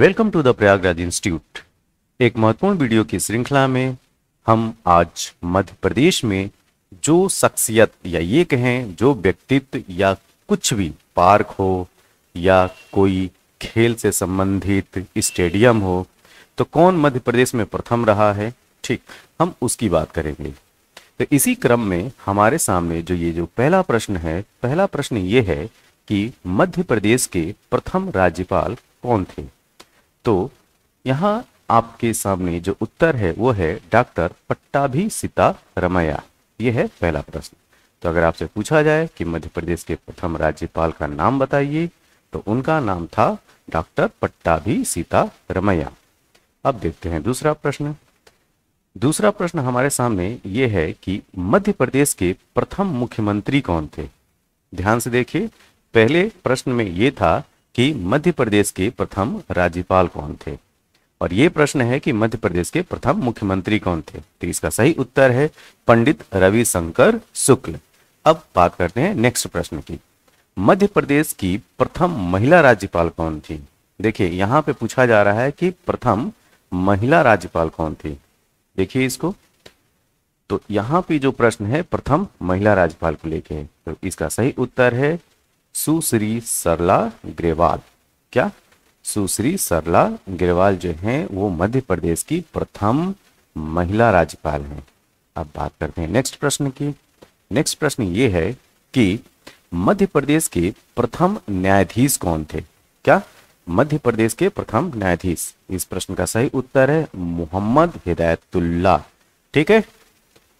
welcome to the Prayagraj institute एक महत्वपूर्ण video की श्रृंखला में हम आज मध्य प्रदेश में जो शख्सियत या ये कहें जो व्यक्तित्व या कुछ भी पार्क हो या कोई खेल से संबंधित स्टेडियम हो तो कौन मध्य प्रदेश में प्रथम रहा है ठीक हम उसकी बात करेंगे तो इसी क्रम में हमारे सामने जो ये जो पहला प्रश्न है पहला प्रश्न ये है कि मध्य प्रदेश के प्रथम राज्यपाल कौन थे तो यहाँ आपके सामने जो उत्तर है वो है डॉक्टर भी सीता रमैया ये है पहला प्रश्न तो अगर आपसे पूछा जाए कि मध्य प्रदेश के प्रथम राज्यपाल का नाम बताइए तो उनका नाम था डॉक्टर पट्टाभी सीता रमैया अब देखते हैं दूसरा प्रश्न दूसरा प्रश्न हमारे सामने ये है कि मध्य प्रदेश के प्रथम मुख्यमंत्री कौन थे ध्यान से देखिए पहले प्रश्न में ये था कि मध्य प्रदेश के प्रथम राज्यपाल कौन थे और ये प्रश्न है कि मध्य प्रदेश के प्रथम मुख्यमंत्री कौन थे तो इसका सही उत्तर है पंडित रविशंकर शुक्ल अब बात करते हैं नेक्स्ट प्रश्न की मध्य प्रदेश की प्रथम महिला राज्यपाल कौन थी देखिए यहां पे पूछा जा रहा है कि प्रथम महिला राज्यपाल कौन थी देखिए इसको तो यहां पे जो प्रश्न है प्रथम महिला राज्यपाल को लेके तो इसका सही उत्तर है सुश्री सरला ग्रेवाल क्या सुश्री सरला ग्रेवाल जो हैं वो मध्य प्रदेश की प्रथम महिला राज्यपाल हैं अब बात करते हैं नेक्स्ट प्रश्न की नेक्स्ट प्रश्न ये है कि मध्य प्रदेश के प्रथम न्यायाधीश कौन थे क्या मध्य प्रदेश के प्रथम न्यायाधीश इस प्रश्न का सही उत्तर है मोहम्मद हिदायतुल्ला ठीक है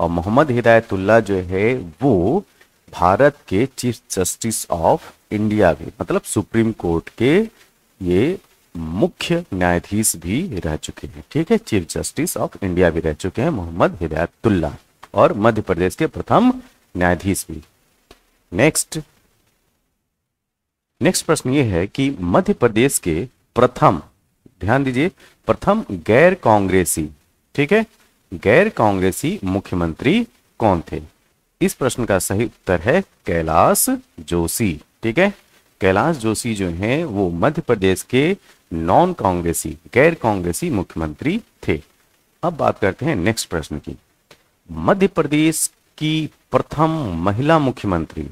और मोहम्मद हिदायतुल्ला जो है वो भारत के चीफ जस्टिस ऑफ इंडिया भी मतलब सुप्रीम कोर्ट के ये मुख्य न्यायाधीश भी रह चुके हैं ठीक है चीफ जस्टिस ऑफ इंडिया भी रह चुके हैं मोहम्मद हिदायतुल्ला और मध्य प्रदेश के प्रथम न्यायाधीश भी नेक्स्ट नेक्स्ट प्रश्न ये है कि मध्य प्रदेश के प्रथम ध्यान दीजिए प्रथम गैर कांग्रेसी ठीक है गैर कांग्रेसी मुख्यमंत्री कौन थे इस प्रश्न का सही उत्तर है कैलाश जोशी ठीक है कैलाश जोशी जो हैं वो मध्य प्रदेश के नॉन कांग्रेसी गैर कांग्रेसी मुख्यमंत्री थे अब बात करते हैं नेक्स्ट प्रश्न की मध्य प्रदेश की प्रथम महिला मुख्यमंत्री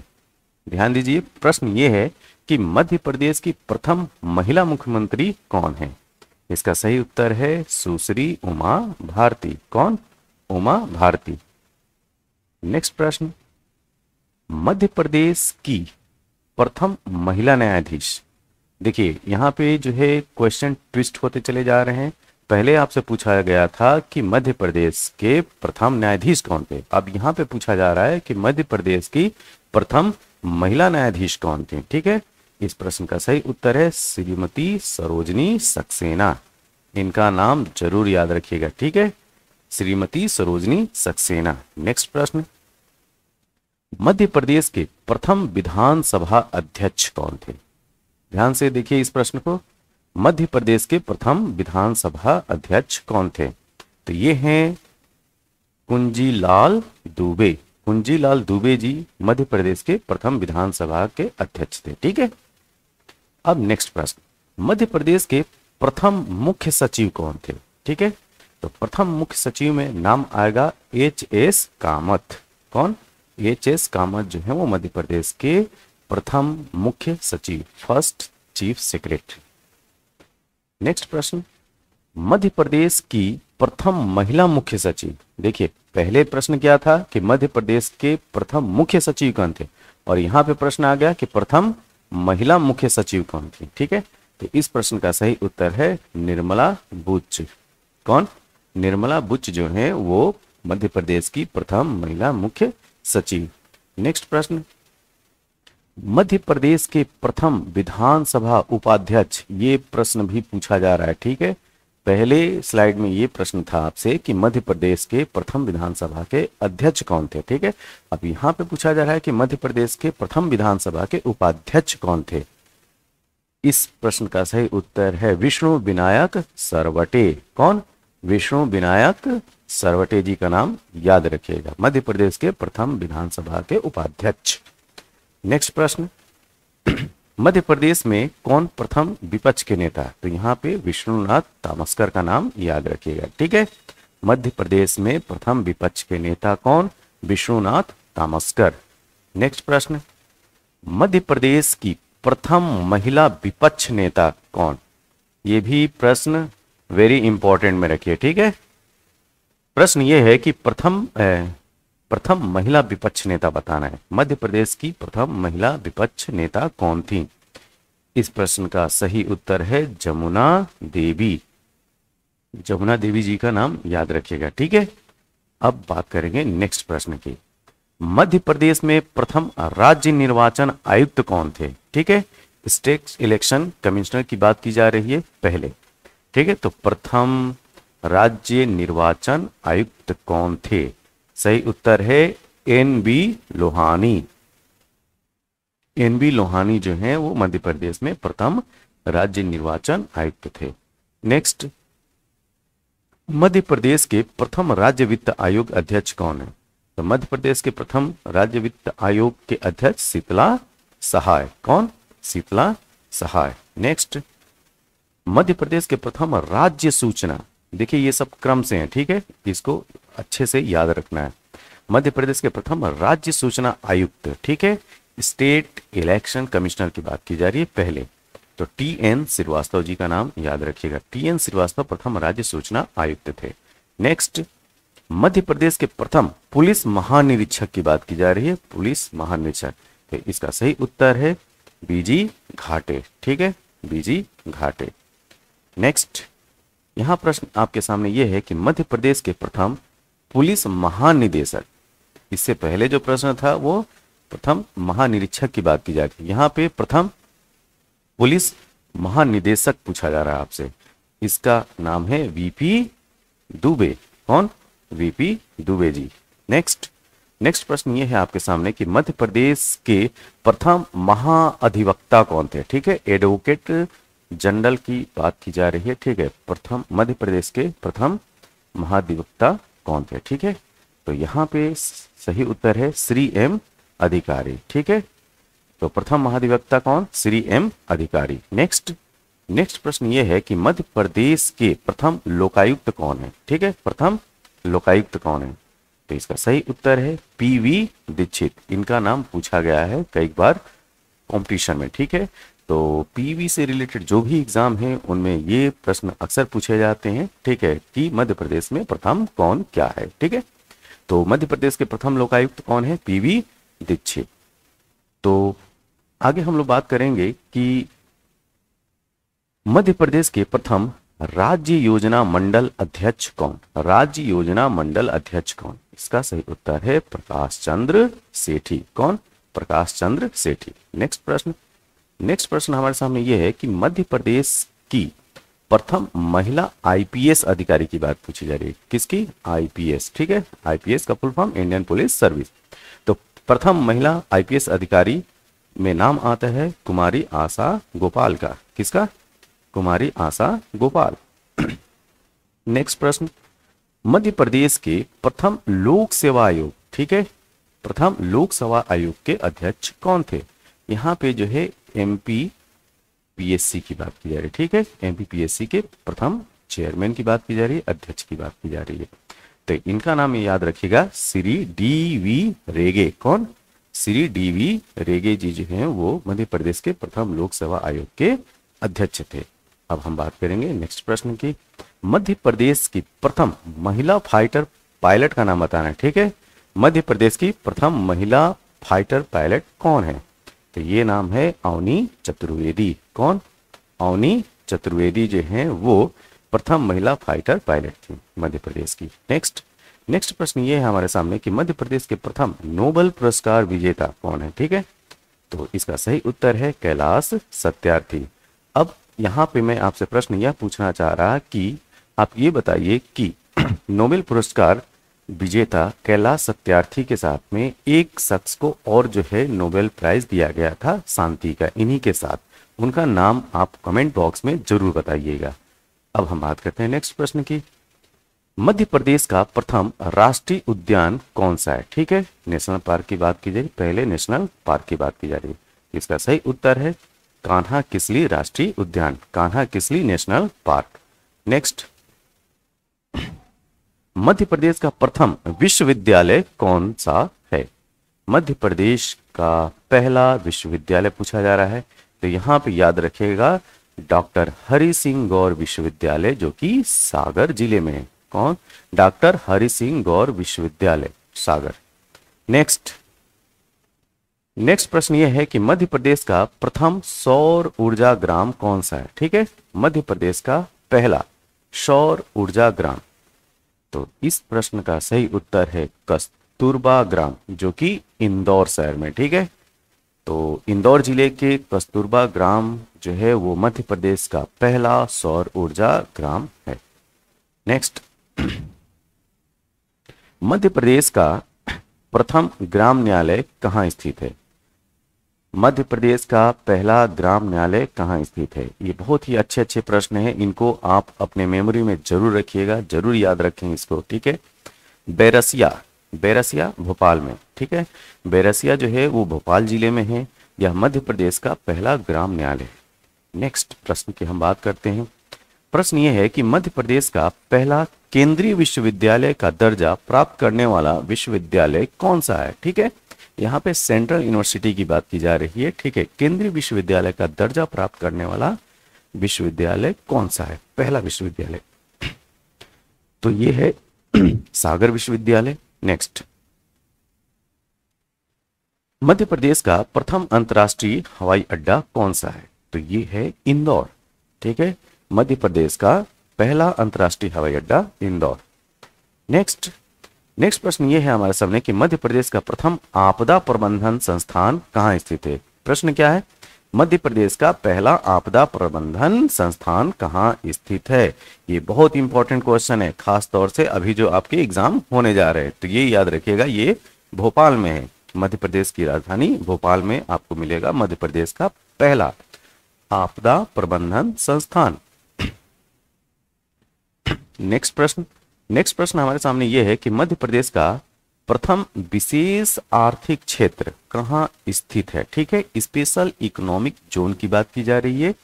ध्यान दीजिए प्रश्न ये है कि मध्य प्रदेश की प्रथम महिला मुख्यमंत्री कौन है इसका सही उत्तर है सुश्री उमा भारती कौन उमा भारती नेक्स्ट प्रश्न मध्य प्रदेश की प्रथम महिला न्यायाधीश देखिए यहाँ पे जो है क्वेश्चन ट्विस्ट होते चले जा रहे हैं पहले आपसे पूछा गया था कि मध्य प्रदेश के प्रथम न्यायाधीश कौन थे अब यहाँ पे पूछा जा रहा है कि मध्य प्रदेश की प्रथम महिला न्यायाधीश कौन थी ठीक है इस प्रश्न का सही उत्तर है श्रीमती सरोजनी सक्सेना इनका नाम जरूर याद रखिएगा ठीक है श्रीमती सरोजनी सक्सेना नेक्स्ट प्रश्न मध्य प्रदेश के प्रथम विधानसभा अध्यक्ष कौन थे ध्यान से देखिए इस प्रश्न को मध्य प्रदेश के प्रथम विधानसभा अध्यक्ष कौन थे तो ये हैं कुंजीलाल दुबे कुंजीलाल दुबे जी मध्य प्रदेश के प्रथम विधानसभा के अध्यक्ष थे ठीक है अब नेक्स्ट प्रश्न मध्य प्रदेश के प्रथम मुख्य सचिव कौन थे ठीक है तो प्रथम मुख्य सचिव में नाम आएगा एच एस कामत कौन एच एस कामत जो है वो मध्य प्रदेश के प्रथम मुख्य सचिव फर्स्ट चीफ सेक्रेटरी नेक्स्ट प्रश्न मध्य प्रदेश की प्रथम महिला मुख्य सचिव देखिए पहले प्रश्न क्या था कि मध्य प्रदेश के प्रथम मुख्य सचिव कौन थे और यहां पे प्रश्न आ गया कि प्रथम महिला मुख्य सचिव कौन थी ठीक है तो इस प्रश्न का सही उत्तर है निर्मला बुच कौन निर्मला बुच जो है वो मध्य प्रदेश की प्रथम महिला मुख्य सचिव नेक्स्ट प्रश्न मध्य प्रदेश के प्रथम विधानसभा उपाध्यक्ष ये प्रश्न भी पूछा जा रहा है ठीक है पहले स्लाइड में ये प्रश्न था आपसे कि मध्य प्रदेश के प्रथम विधानसभा के अध्यक्ष कौन थे ठीक है अब यहां पे पूछा जा रहा है कि मध्य प्रदेश के प्रथम विधानसभा के उपाध्यक्ष कौन थे इस प्रश्न का सही उत्तर है विष्णु विनायक सरवटे कौन विष्णु विनायक सरवटे जी का नाम याद रखिएगा मध्य प्रदेश के प्रथम विधानसभा के उपाध्यक्ष नेक्स्ट प्रश्न मध्य प्रदेश में कौन प्रथम विपक्ष के नेता तो यहाँ पे विष्णुनाथ तामस्कर का नाम याद रखिएगा ठीक है मध्य प्रदेश में प्रथम विपक्ष के नेता कौन विष्णुनाथ तामस्कर नेक्स्ट प्रश्न मध्य प्रदेश की प्रथम महिला विपक्ष नेता कौन ये भी प्रश्न वेरी इंपॉर्टेंट में रखिए ठीक है प्रश्न ये है कि प्रथम प्रथम महिला विपक्ष नेता बताना है मध्य प्रदेश की प्रथम महिला विपक्ष नेता कौन थी इस प्रश्न का सही उत्तर है जमुना देवी जमुना देवी जी का नाम याद रखिएगा ठीक है अब बात करेंगे नेक्स्ट प्रश्न की मध्य प्रदेश में प्रथम राज्य निर्वाचन आयुक्त कौन थे ठीक है स्टेट इलेक्शन कमिश्नर की बात की जा रही है पहले ठीक है तो प्रथम राज्य निर्वाचन आयुक्त कौन थे सही उत्तर है N B Lohani N B Lohani जो है वो मध्य प्रदेश में प्रथम राज्य निर्वाचन आयुक्त थे नेक्स्ट मध्य प्रदेश के प्रथम राज्य वित्त आयोग अध्यक्ष कौन है तो मध्य प्रदेश के प्रथम राज्य वित्त आयोग के अध्यक्ष शीतला सहाय कौन शीतला सहाय नेक्स्ट मध्य प्रदेश के प्रथम राज्य सूचना देखिए ये सब क्रम से हैं ठीक है इसको अच्छे से याद रखना है मध्य प्रदेश के प्रथम राज्य सूचना आयुक्त ठीक है स्टेट इलेक्शन कमिश्नर की बात की जा रही है पहले तो टी एन श्रीवास्तव जी का नाम याद रखिएगा टी एन श्रीवास्तव प्रथम राज्य सूचना आयुक्त थे नेक्स्ट मध्य प्रदेश के प्रथम पुलिस महानिरीक्षक की बात की जा रही है पुलिस महानिरीक्षक तो इसका सही उत्तर है बीजी घाटे ठीक है बीजी घाटे नेक्स्ट यहां प्रश्न आपके सामने यह है कि मध्य प्रदेश के प्रथम पुलिस महानिदेशक इससे पहले जो प्रश्न था वो प्रथम महानिरीक्षक की बात की जाती रही यहां पे प्रथम पुलिस महानिदेशक पूछा जा रहा है आपसे इसका नाम है वीपी दुबे कौन VP Dubey ji next next प्रश्न ये है आपके सामने कि मध्य प्रदेश के प्रथम महाअधिवक्ता कौन थे ठीक है एडवोकेट जनरल की बात की जा रही है ठीक है प्रथम मध्य प्रदेश के प्रथम महाधिवक्ता कौन थे ठीक है तो यहाँ पे सही उत्तर है श्री एम अधिकारी ठीक है तो प्रथम महाधिवक्ता कौन Shri M Adhikari next next प्रश्न ये है कि मध्य प्रदेश के प्रथम लोकायुक्त कौन है ठीक है प्रथम लोकायुक्त कौन है तो इसका सही उत्तर है पीवी दीक्षित इनका नाम पूछा गया है कई बार कंपटीशन में ठीक है तो पीवी से रिलेटेड जो भी एग्जाम है उनमें ये प्रश्न अक्सर पूछे जाते हैं ठीक है कि मध्य प्रदेश में प्रथम कौन क्या है ठीक है तो मध्य प्रदेश के प्रथम लोकायुक्त कौन है पीवी दीक्षित तो आगे हम लोग बात करेंगे कि मध्य प्रदेश के प्रथम राज्य योजना मंडल अध्यक्ष कौन राज्य योजना मंडल अध्यक्ष कौन इसका सही उत्तर है प्रकाश चंद्र सेठी कौन प्रकाश चंद्र सेठी नेक्स्ट प्रश्न नेक्स्ट प्रश्न हमारे सामने ये है कि मध्य प्रदेश की प्रथम महिला आईपीएस अधिकारी की बात पूछी जा रही है किसकी आईपीएस ठीक है आईपीएस का full form Indian Police Service तो प्रथम महिला आईपीएस अधिकारी में नाम आता है कुमारी आशा गोपाल का किसका कुमारी आशा गोपाल नेक्स्ट प्रश्न मध्य प्रदेश के प्रथम लोक सेवा आयोग ठीक है प्रथम लोक सेवा आयोग के अध्यक्ष कौन थे यहाँ पे जो है M P P S C की बात की जा रही है ठीक है M P P S C के प्रथम चेयरमैन की बात की जा रही है अध्यक्ष की बात की जा रही है तो इनका नाम याद रखिएगा श्री डी वी रेगे कौन श्री डी वी रेगे जी जो है वो मध्य प्रदेश के प्रथम लोकसभा आयोग के अध्यक्ष थे अब हम बात करेंगे नेक्स्ट प्रश्न की मध्य प्रदेश की प्रथम महिला फाइटर पायलट का नाम बताना है ठीक है मध्य प्रदेश की प्रथम महिला फाइटर पायलट कौन है तो ये नाम है अवनी चतुर्वेदी कौन अवनी चतुर्वेदी जो है वो प्रथम महिला फाइटर पायलट थी मध्य प्रदेश की नेक्स्ट नेक्स्ट प्रश्न ये है हमारे सामने कि मध्य प्रदेश के प्रथम नोबल पुरस्कार विजेता कौन है ठीक है तो इसका सही उत्तर है कैलाश सत्यार्थी अब यहाँ पे मैं आपसे प्रश्न यह पूछना चाह रहा कि आप ये बताइए कि नोबेल पुरस्कार विजेता कैलाश सत्यार्थी के साथ में एक शख्स को और जो है नोबेल प्राइज दिया गया था शांति का इन्हीं के साथ उनका नाम आप कमेंट बॉक्स में जरूर बताइएगा अब हम बात करते हैं नेक्स्ट प्रश्न की मध्य प्रदेश का प्रथम राष्ट्रीय उद्यान कौन सा है ठीक है नेशनल पार्क की बात की जाए पहले नेशनल पार्क की बात की जा रही है इसका सही उत्तर है कान्हा किसली राष्ट्रीय उद्यान Kanha Kisli national park next Madhya Pradesh का प्रथम विश्वविद्यालय कौन सा है मध्य प्रदेश का पहला विश्वविद्यालय पूछा जा रहा है तो यहाँ पे याद रखिएगा डॉक्टर हरि सिंह गौर विश्वविद्यालय जो कि सागर जिले में है कौन डॉक्टर हरि सिंह गौर विश्वविद्यालय सागर नेक्स्ट नेक्स्ट प्रश्न यह है कि मध्य प्रदेश का प्रथम सौर ऊर्जा ग्राम कौन सा है ठीक है मध्य प्रदेश का पहला सौर ऊर्जा ग्राम तो इस प्रश्न का सही उत्तर है कस्तूरबा ग्राम जो कि इंदौर शहर में ठीक है तो इंदौर जिले के कस्तूरबा ग्राम जो है वो मध्य प्रदेश का पहला सौर ऊर्जा ग्राम है नेक्स्ट मध्य प्रदेश का प्रथम ग्राम न्यायालय कहाँ स्थित है मध्य प्रदेश का पहला ग्राम न्यायालय कहाँ स्थित है ये बहुत ही अच्छे अच्छे प्रश्न हैं इनको आप अपने मेमोरी में जरूर रखिएगा जरूर याद रखें इसको ठीक है बैरसिया बैरसिया भोपाल में ठीक है बैरसिया जो है वो भोपाल जिले में है यह मध्य प्रदेश का पहला ग्राम न्यायालय नेक्स्ट प्रश्न की हम बात करते हैं प्रश्न ये है कि मध्य प्रदेश का पहला केंद्रीय विश्वविद्यालय का दर्जा प्राप्त करने वाला विश्वविद्यालय कौन सा है ठीक है यहाँ पे सेंट्रल यूनिवर्सिटी की बात की जा रही है ठीक है केंद्रीय विश्वविद्यालय का दर्जा प्राप्त करने वाला विश्वविद्यालय कौन सा है पहला विश्वविद्यालय तो ये है सागर विश्वविद्यालय नेक्स्ट मध्य प्रदेश का प्रथम अंतर्राष्ट्रीय हवाई अड्डा कौन सा है तो ये है इंदौर ठीक है मध्य प्रदेश का पहला अंतर्राष्ट्रीय हवाई अड्डा इंदौर नेक्स्ट नेक्स्ट प्रश्न ये है हमारे सामने कि मध्य प्रदेश का प्रथम आपदा प्रबंधन संस्थान कहाँ स्थित है प्रश्न क्या है मध्य प्रदेश का पहला आपदा प्रबंधन संस्थान कहाँ स्थित है ये बहुत इंपॉर्टेंट क्वेश्चन है खास तौर से अभी जो आपके एग्जाम होने जा रहे हैं तो ये याद रखिएगा ये भोपाल में है मध्य प्रदेश की राजधानी भोपाल में आपको मिलेगा मध्य प्रदेश का पहला आपदा प्रबंधन संस्थान नेक्स्ट प्रश्न नेक्स्ट प्रश्न हमारे सामने ये है कि मध्य प्रदेश का प्रथम विशेष आर्थिक क्षेत्र कहाँ स्थित है ठीक है स्पेशल इकोनॉमिक जोन की बात की जा रही है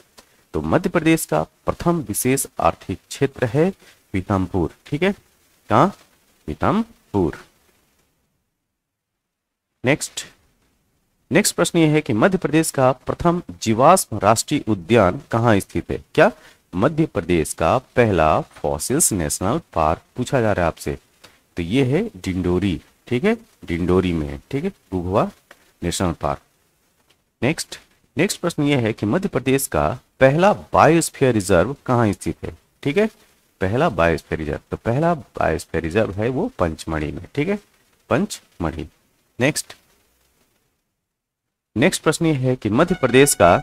तो मध्य प्रदेश का प्रथम विशेष आर्थिक क्षेत्र है पीतमपुर ठीक है कहा पीतमपुर नेक्स्ट नेक्स्ट प्रश्न यह है कि मध्य प्रदेश का प्रथम जीवाश्म राष्ट्रीय उद्यान कहाँ स्थित है क्या मध्य प्रदेश का पहला फॉसिल्स नेशनल पार्क पूछा जा रहा है आपसे तो ये है डिंडोरी ठीक है डिंडोरी में ठीक है Ghughua national park next next प्रश्न ये है कि मध्य प्रदेश का पहला बायोस्फीयर रिजर्व कहाँ स्थित है ठीक है पहला बायोस्फीयर रिजर्व तो पहला बायोस्फीयर रिजर्व है वो पंचमढ़ी में ठीक है पंचमढ़ी नेक्स्ट नेक्स्ट प्रश्न ये है कि मध्य प्रदेश का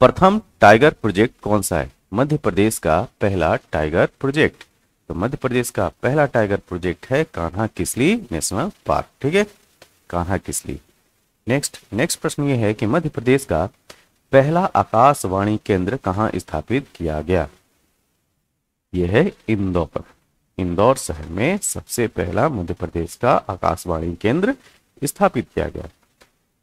प्रथम टाइगर प्रोजेक्ट कौन सा है मध्य प्रदेश का पहला टाइगर प्रोजेक्ट तो मध्य प्रदेश का पहला टाइगर प्रोजेक्ट है कान्हा किसली नेशनल पार्क ठीक है कान्हा किसली नेक्स्ट नेक्स्ट प्रश्न ये है कि मध्य प्रदेश का पहला आकाशवाणी केंद्र कहाँ स्थापित किया गया यह है इंदौर इंदौर शहर में सबसे पहला मध्य प्रदेश का आकाशवाणी केंद्र स्थापित किया गया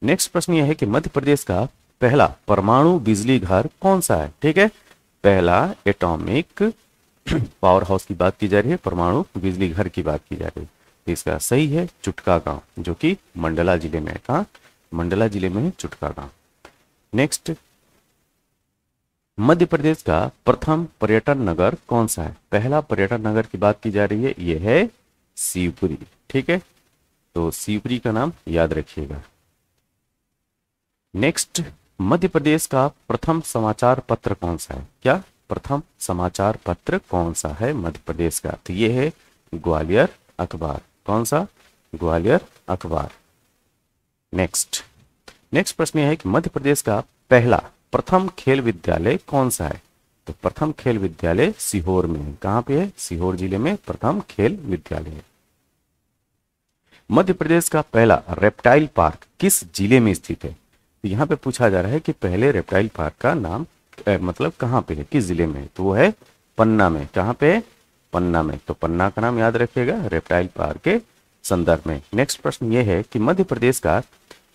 नेक्स्ट प्रश्न यह है कि मध्य प्रदेश का पहला परमाणु बिजली घर कौन सा है ठीक है पहला एटॉमिक पावर हाउस की बात की जा रही है परमाणु बिजली घर की बात की जा रही है इसका सही है चुटका गांव जो कि मंडला जिले में कहा मंडला जिले में है चुटका गांव नेक्स्ट मध्य प्रदेश का प्रथम पर्यटन नगर कौन सा है पहला पर्यटन नगर की बात की जा रही है यह है शिवपुरी ठीक है तो शिवपुरी का नाम याद रखिएगा नेक्स्ट मध्य प्रदेश का प्रथम समाचार पत्र कौन सा है क्या प्रथम समाचार पत्र कौन सा है मध्य प्रदेश का तो ये है ग्वालियर अखबार कौन सा ग्वालियर अखबार नेक्स्ट नेक्स्ट प्रश्न यह है कि मध्य प्रदेश का पहला प्रथम खेल विद्यालय कौन सा है तो प्रथम खेल विद्यालय सीहोर में है कहां पे है सीहोर जिले में प्रथम खेल विद्यालय है मध्य प्रदेश का पहला रेप्टाइल पार्क किस जिले में स्थित है तो यहाँ पे पूछा जा रहा है कि पहले रेप्टाइल पार्क का नाम ए, मतलब कहाँ पे है किस जिले में तो वो है पन्ना में कहाँ पे पन्ना में तो पन्ना का नाम याद रखिएगा रेप्टाइल पार्क के संदर्भ में नेक्स्ट प्रश्न ये है कि मध्य प्रदेश का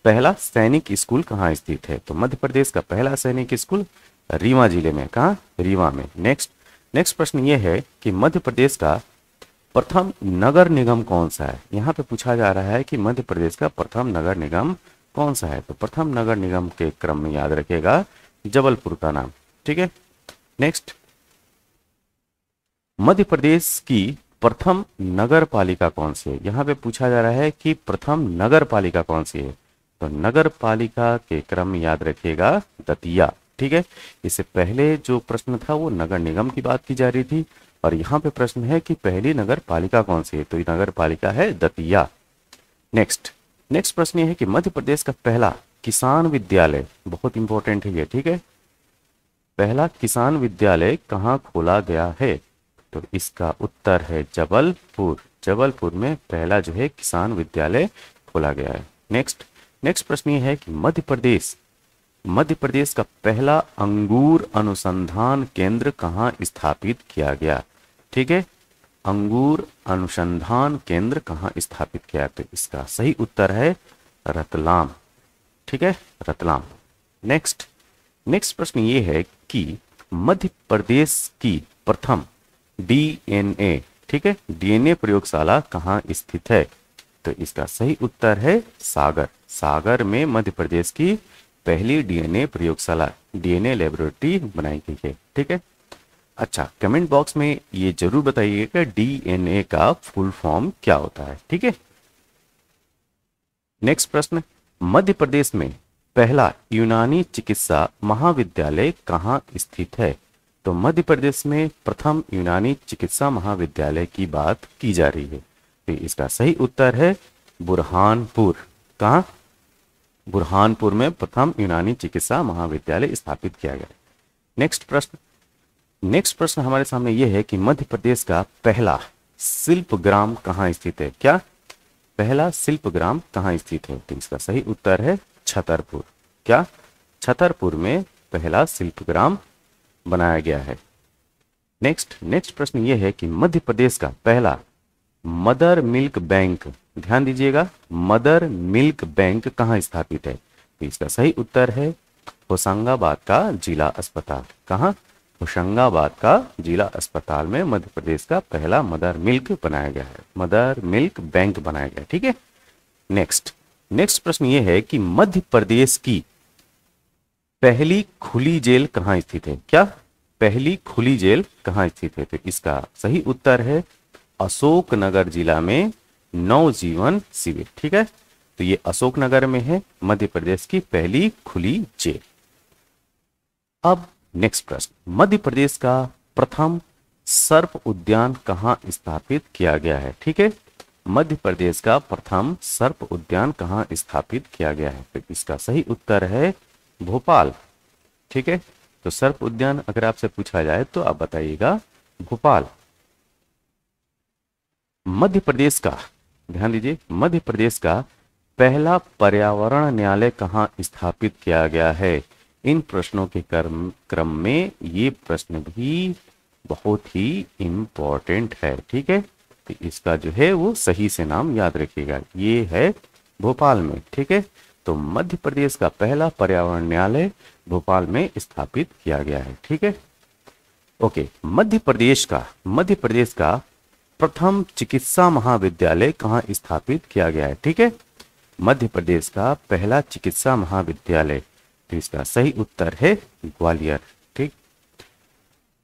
पहला सैनिक स्कूल कहाँ स्थित है तो मध्य प्रदेश का पहला सैनिक स्कूल रीवा जिले में कहा रीवा में नेक्स्ट नेक्स्ट प्रश्न ये है कि मध्य प्रदेश का प्रथम नगर निगम कौन सा है यहाँ पे पूछा जा रहा है कि मध्य प्रदेश का प्रथम नगर निगम कौन सा है तो प्रथम नगर निगम के क्रम में याद रखेगा जबलपुर का नाम ठीक है नेक्स्ट मध्य प्रदेश की प्रथम नगर पालिका कौन सी है यहां पे पूछा जा रहा है कि प्रथम नगर पालिका कौन सी है तो नगर पालिका के क्रम याद रखिएगा दतिया ठीक है इससे पहले जो प्रश्न था वो नगर निगम की बात की जा रही थी और यहां पे प्रश्न है कि पहली नगर पालिका कौन सी है तो ये नगर पालिका है दतिया नेक्स्ट नेक्स्ट प्रश्न ये है कि मध्य प्रदेश का पहला किसान विद्यालय बहुत इंपॉर्टेंट है ये ठीक है पहला किसान विद्यालय कहाँ खोला गया है तो इसका उत्तर है जबलपुर जबलपुर में पहला जो है किसान विद्यालय खोला गया है नेक्स्ट नेक्स्ट प्रश्न ये है कि मध्य प्रदेश मध्य प्रदेश का पहला अंगूर अनुसंधान केंद्र कहाँ स्थापित किया गया ठीक है अंगूर अनुसंधान केंद्र कहाँ स्थापित किया तो इसका सही उत्तर है रतलाम ठीक है रतलाम नेक्स्ट नेक्स्ट प्रश्न ये है कि मध्य प्रदेश की प्रथम डीएनए ठीक है डीएनए प्रयोगशाला कहाँ स्थित है तो इसका सही उत्तर है सागर सागर में मध्य प्रदेश की पहली डीएनए प्रयोगशाला डीएनए लेबोरेटरी बनाई गई है ठीक है अच्छा कमेंट बॉक्स में ये जरूर बताइएगा डीएनए का फुल फॉर्म क्या होता है ठीक है नेक्स्ट प्रश्न मध्य प्रदेश में पहला यूनानी चिकित्सा महाविद्यालय कहाँ स्थित है तो मध्य प्रदेश में प्रथम यूनानी चिकित्सा महाविद्यालय की बात की जा रही है तो इसका सही उत्तर है बुरहानपुर कहा बुरहानपुर में प्रथम यूनानी चिकित्सा महाविद्यालय स्थापित किया गया नेक्स्ट प्रश्न नेक्स्ट प्रश्न हमारे सामने ये है कि मध्य प्रदेश का पहला शिल्प ग्राम कहाँ स्थित है क्या पहला शिल्प ग्राम कहाँ स्थित है तो इसका सही उत्तर है छतरपुर क्या छतरपुर में पहला शिल्प ग्राम बनाया गया है नेक्स्ट नेक्स्ट प्रश्न ये है कि मध्य प्रदेश का पहला मदर मिल्क बैंक ध्यान दीजिएगा मदर मिल्क बैंक कहाँ स्थापित है तो इसका सही उत्तर है होशंगाबाद का जिला अस्पताल कहाँ होशंगाबाद का जिला अस्पताल में मध्य प्रदेश का पहला मदर मिल्क बनाया गया है मदर मिल्क बैंक बनाया गया ठीक है नेक्स्ट नेक्स्ट प्रश्न ये है कि मध्य प्रदेश की पहली खुली जेल कहाँ स्थित है क्या पहली खुली जेल कहाँ स्थित है तो इसका सही उत्तर है अशोकनगर जिला में नवजीवन शिविर ठीक है तो ये अशोकनगर में है मध्य प्रदेश की पहली खुली जेल अब नेक्स्ट प्रश्न मध्य प्रदेश का प्रथम सर्प उद्यान कहाँ स्थापित किया गया है ठीक है मध्य प्रदेश का प्रथम सर्प उद्यान कहाँ स्थापित किया गया है तो इसका सही उत्तर है भोपाल ठीक है तो सर्प उद्यान अगर आपसे पूछा जाए तो आप बताइएगा भोपाल मध्य प्रदेश का ध्यान दीजिए मध्य प्रदेश का पहला पर्यावरण न्यायालय कहाँ स्थापित किया गया है इन प्रश्नों के क्रम क्रम में ये प्रश्न भी बहुत ही इम्पोर्टेंट है ठीक है तो इसका जो है वो सही से नाम याद रखिएगा ये है भोपाल में ठीक है तो मध्य प्रदेश का पहला पर्यावरण न्यायालय भोपाल में स्थापित किया गया है ठीक है ओके मध्य प्रदेश का मध्य प्रदेश का प्रथम चिकित्सा महाविद्यालय कहाँ स्थापित किया गया है ठीक है मध्य प्रदेश का पहला चिकित्सा महाविद्यालय तो इसका सही उत्तर है ग्वालियर ठीक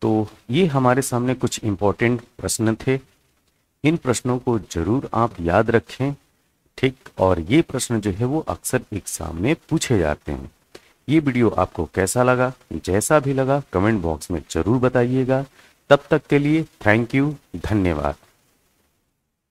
तो ये हमारे सामने कुछ इंपॉर्टेंट प्रश्न थे इन प्रश्नों को जरूर आप याद रखें ठीक और ये प्रश्न जो है वो अक्सर एग्जाम में पूछे जाते हैं ये वीडियो आपको कैसा लगा जैसा भी लगा कमेंट बॉक्स में जरूर बताइएगा तब तक के लिए थैंक यू धन्यवाद